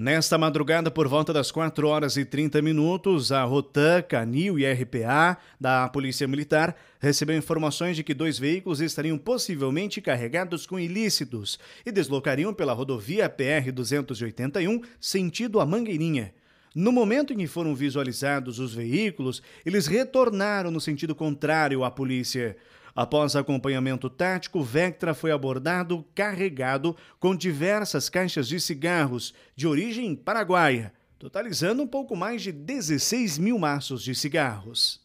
Nesta madrugada, por volta das 4 horas e 30 minutos, a Rotan, Canil e RPA da Polícia Militar recebeu informações de que dois veículos estariam possivelmente carregados com ilícitos e deslocariam pela rodovia PR-281 sentido a Mangueirinha. No momento em que foram visualizados os veículos, eles retornaram no sentido contrário à polícia. Após acompanhamento tático, Vectra foi abordado carregado com diversas caixas de cigarros de origem paraguaia, totalizando um pouco mais de 16 mil maços de cigarros.